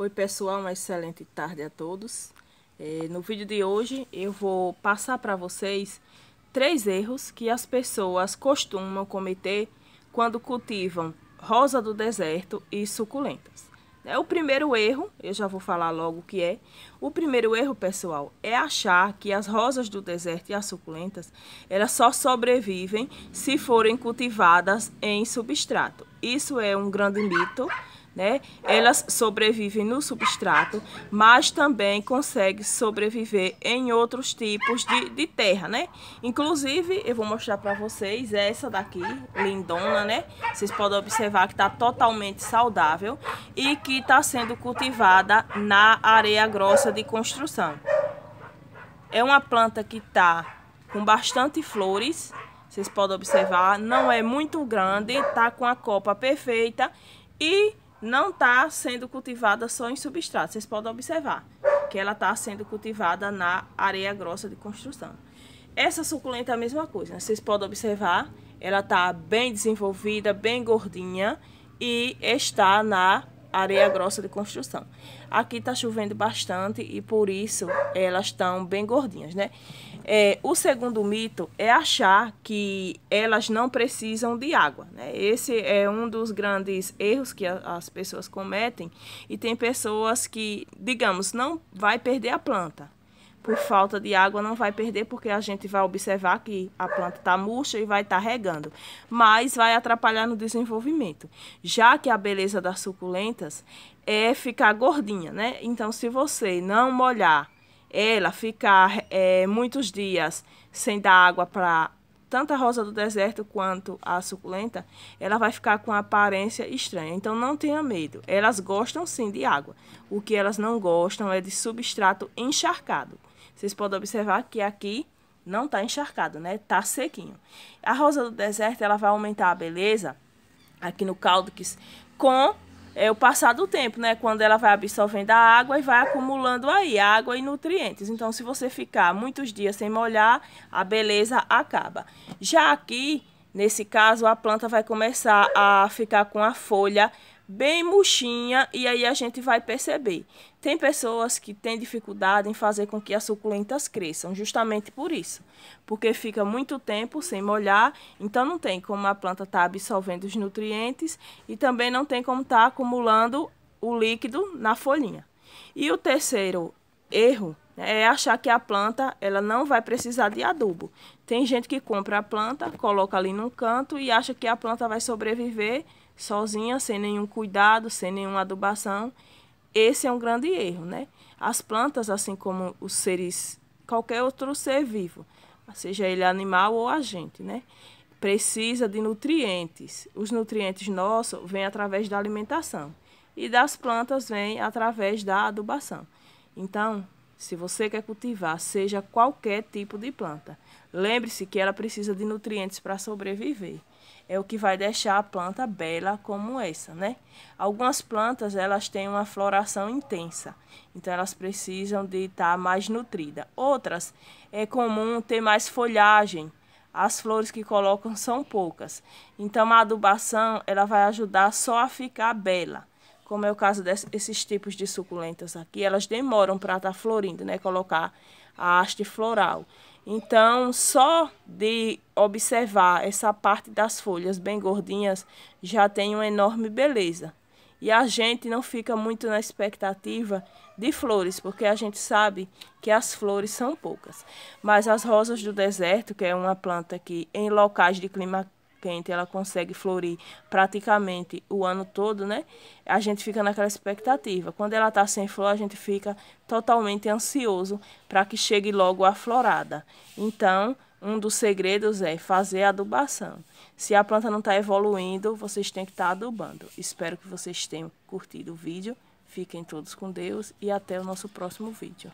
Oi pessoal, uma excelente tarde a todos. É, no vídeo de hoje eu vou passar para vocês três erros que as pessoas costumam cometer quando cultivam rosa do deserto e suculentas. É o primeiro erro, eu já vou falar logo o que é. O primeiro erro, pessoal, é achar que as rosas do deserto e as suculentas, elas só sobrevivem se forem cultivadas em substrato. Isso é um grande mito né? Elas sobrevivem no substrato, mas também conseguem sobreviver em outros tipos de, de terra, né? Inclusive, eu vou mostrar para vocês essa daqui, lindona, né? Vocês podem observar que está totalmente saudável e que está sendo cultivada na areia grossa de construção. É uma planta que está com bastante flores, vocês podem observar, não é muito grande, está com a copa perfeita e não está sendo cultivada só em substrato. Vocês podem observar que ela está sendo cultivada na areia grossa de construção. Essa suculenta é a mesma coisa. Né? Vocês podem observar, ela está bem desenvolvida, bem gordinha e está na areia grossa de construção. Aqui está chovendo bastante e por isso elas estão bem gordinhas, né? É, o segundo mito é achar que elas não precisam de água. Né? Esse é um dos grandes erros que a, as pessoas cometem e tem pessoas que, digamos, não vai perder a planta, por falta de água não vai perder, porque a gente vai observar que a planta está murcha e vai estar tá regando, mas vai atrapalhar no desenvolvimento. Já que a beleza das suculentas é ficar gordinha, né? Então, se você não molhar ela, ficar é, muitos dias sem dar água para tanto a rosa do deserto quanto a suculenta, ela vai ficar com aparência estranha. Então não tenha medo. Elas gostam sim de água. O que elas não gostam é de substrato encharcado. Vocês podem observar que aqui não está encharcado, né? Está sequinho. A rosa do deserto, ela vai aumentar a beleza aqui no caldo que com é, o passar do tempo, né? Quando ela vai absorvendo a água e vai acumulando aí água e nutrientes. Então, se você ficar muitos dias sem molhar, a beleza acaba. Já aqui, nesse caso, a planta vai começar a ficar com a folha bem murchinha e aí a gente vai perceber. Tem pessoas que têm dificuldade em fazer com que as suculentas cresçam, justamente por isso. Porque fica muito tempo sem molhar, então não tem como a planta estar tá absorvendo os nutrientes e também não tem como estar tá acumulando o líquido na folhinha. E o terceiro erro né, é achar que a planta ela não vai precisar de adubo. Tem gente que compra a planta, coloca ali num canto e acha que a planta vai sobreviver sozinha, sem nenhum cuidado, sem nenhuma adubação. Esse é um grande erro, né? As plantas, assim como os seres, qualquer outro ser vivo, seja ele animal ou a gente, né? Precisa de nutrientes. Os nutrientes nossos vêm através da alimentação e das plantas vêm através da adubação. Então, se você quer cultivar, seja qualquer tipo de planta, lembre-se que ela precisa de nutrientes para sobreviver é o que vai deixar a planta bela como essa, né? Algumas plantas, elas têm uma floração intensa, então elas precisam de estar mais nutrida. Outras, é comum ter mais folhagem, as flores que colocam são poucas. Então a adubação, ela vai ajudar só a ficar bela. Como é o caso desses tipos de suculentas aqui, elas demoram para estar tá florindo, né? Colocar a haste floral. Então, só de observar essa parte das folhas bem gordinhas já tem uma enorme beleza. E a gente não fica muito na expectativa de flores, porque a gente sabe que as flores são poucas. Mas as rosas do deserto, que é uma planta que em locais de clima quente, ela consegue florir praticamente o ano todo, né? A gente fica naquela expectativa. Quando ela está sem flor, a gente fica totalmente ansioso para que chegue logo a florada. Então, um dos segredos é fazer adubação. Se a planta não está evoluindo, vocês têm que estar tá adubando. Espero que vocês tenham curtido o vídeo. Fiquem todos com Deus e até o nosso próximo vídeo.